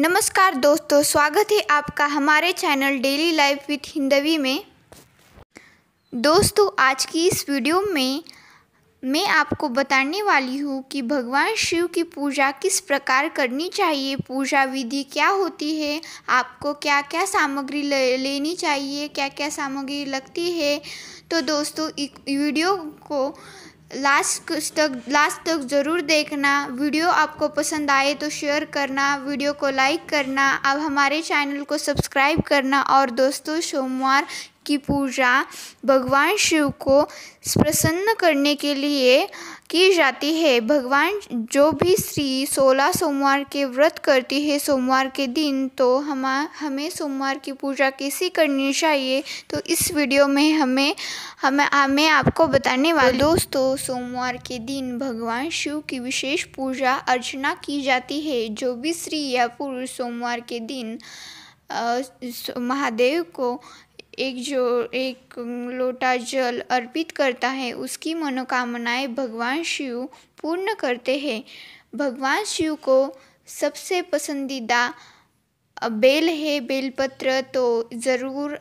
नमस्कार दोस्तों स्वागत है आपका हमारे channel daily life with Hindvi में दोस्तों आज की इस वीडियो में मैं आपको बताने वाली हूँ कि भगवान शिव की पूजा किस प्रकार करनी चाहिए पूजा विधि क्या होती है आपको क्या क्या सामग्री लेनी चाहिए क्या क्या सामग्री लगती है तो दोस्तों वीडियो को लास्ट तक लास्ट तक ज़रूर देखना वीडियो आपको पसंद आए तो शेयर करना वीडियो को लाइक करना अब हमारे चैनल को सब्सक्राइब करना और दोस्तों सोमवार की पूजा भगवान शिव को प्रसन्न करने के लिए की जाती है भगवान जो भी स्त्री सोलह सोमवार के व्रत करती है सोमवार के दिन तो हम हमें सोमवार की पूजा कैसे करनी चाहिए तो इस वीडियो में हमें हमें हमें आपको बताने वाले तो दोस्तों सोमवार के दिन भगवान शिव की विशेष पूजा अर्चना की जाती है जो भी स्त्री या पुरुष सोमवार के दिन महादेव को एक जो एक लोटा जल अर्पित करता है उसकी मनोकामनाएं भगवान शिव पूर्ण करते हैं भगवान शिव को सबसे पसंदीदा बेल है बेलपत्र तो ज़रूर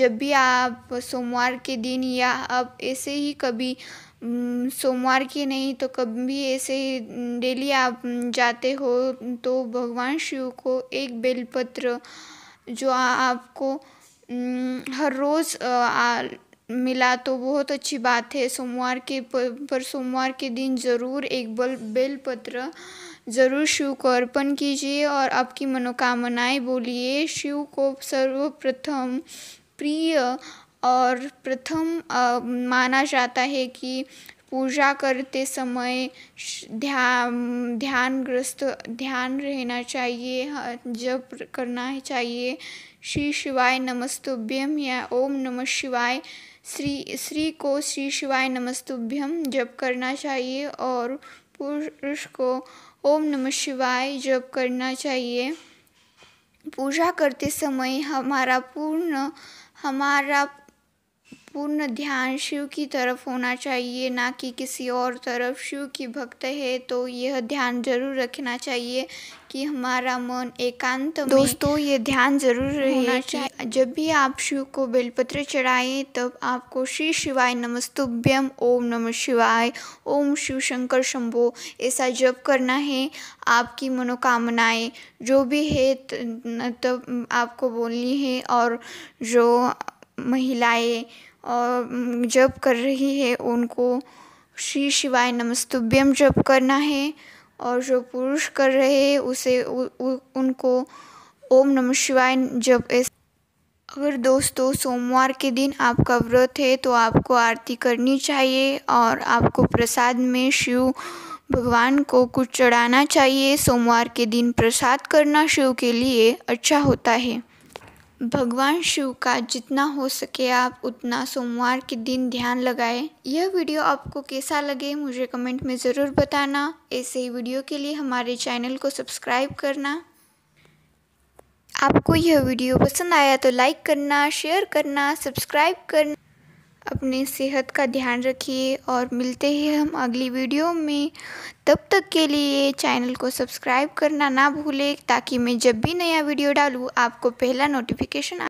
जब भी आप सोमवार के दिन या आप ऐसे ही कभी सोमवार के नहीं तो कभी ऐसे ही डेली आप जाते हो तो भगवान शिव को एक बेलपत्र जो आपको हम्म, हर रोज़ मिला तो बहुत अच्छी बात है सोमवार के पर, सोमवार के दिन ज़रूर एक बल बेलपत्र ज़रूर शिव को अर्पण कीजिए और आपकी मनोकामनाएं बोलिए शिव को सर्वप्रथम प्रिय और प्रथम माना जाता है कि पूजा करते समय ध्यान ध्यानग्रस्त ध्यान रहना चाहिए जप करना चाहिए श्री शिवाय नमस्तुभ्यम या ओम नमः शिवाय श्री श्री को श्री शिवाय नमस्तुभ्यम जप करना चाहिए और पुरुष को ओम नमः शिवाय जप करना चाहिए पूजा करते समय हमारा पूर्ण हमारा पूर्ण ध्यान शिव की तरफ होना चाहिए ना कि किसी और तरफ शिव की भक्त है तो यह ध्यान जरूर रखना चाहिए कि हमारा मन एकांत में दोस्तों ये ध्यान जरूर रहना चाहिए जब भी आप शिव को बेलपत्र चढ़ाएं तब आपको श्री शिवाय नमस्तुभ्यम ओम नमः शिवाय ओम शिव शंकर शंभो ऐसा जप करना है आपकी मनोकामनाएं जो भी है तब आपको बोलनी है और जो महिलाएँ और जप कर रही है उनको श्री शिवाय नमस्तुभ्यम जप करना है और जो पुरुष कर रहे हैं उसे उ, उ, उनको ओम नमः शिवाय जप अगर दोस्तों सोमवार के दिन आपका व्रत है तो आपको आरती करनी चाहिए और आपको प्रसाद में शिव भगवान को कुछ चढ़ाना चाहिए सोमवार के दिन प्रसाद करना शिव के लिए अच्छा होता है भगवान शिव का जितना हो सके आप उतना सोमवार के दिन ध्यान लगाएं यह वीडियो आपको कैसा लगे मुझे कमेंट में ज़रूर बताना ऐसे ही वीडियो के लिए हमारे चैनल को सब्सक्राइब करना आपको यह वीडियो पसंद आया तो लाइक करना शेयर करना सब्सक्राइब करना अपने सेहत का ध्यान रखिए और मिलते हैं हम अगली वीडियो में तब तक के लिए चैनल को सब्सक्राइब करना ना भूलें ताकि मैं जब भी नया वीडियो डालूँ आपको पहला नोटिफिकेशन